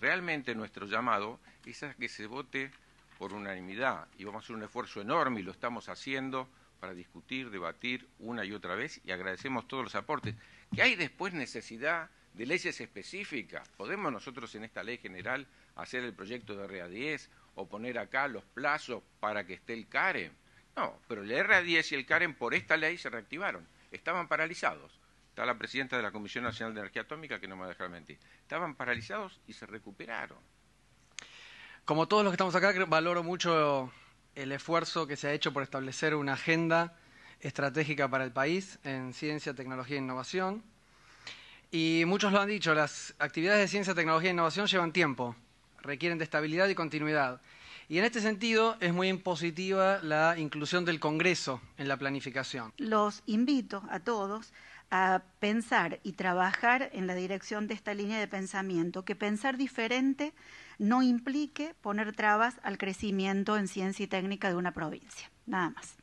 Realmente nuestro llamado es a que se vote por unanimidad y vamos a hacer un esfuerzo enorme y lo estamos haciendo para discutir, debatir una y otra vez y agradecemos todos los aportes. Que hay después necesidad de leyes específicas. Podemos nosotros en esta ley general hacer el proyecto de RA10 o poner acá los plazos para que esté el Karen? No, pero el RA10 y el Karen por esta ley se reactivaron. Estaban paralizados. Está la presidenta de la Comisión Nacional de Energía Atómica, que no me va a dejar mentir. Estaban paralizados y se recuperaron. Como todos los que estamos acá, valoro mucho el esfuerzo que se ha hecho por establecer una agenda estratégica para el país en ciencia, tecnología e innovación. Y muchos lo han dicho, las actividades de ciencia, tecnología e innovación llevan tiempo, requieren de estabilidad y continuidad. Y en este sentido es muy impositiva la inclusión del Congreso en la planificación. Los invito a todos a pensar y trabajar en la dirección de esta línea de pensamiento, que pensar diferente no implique poner trabas al crecimiento en ciencia y técnica de una provincia. Nada más.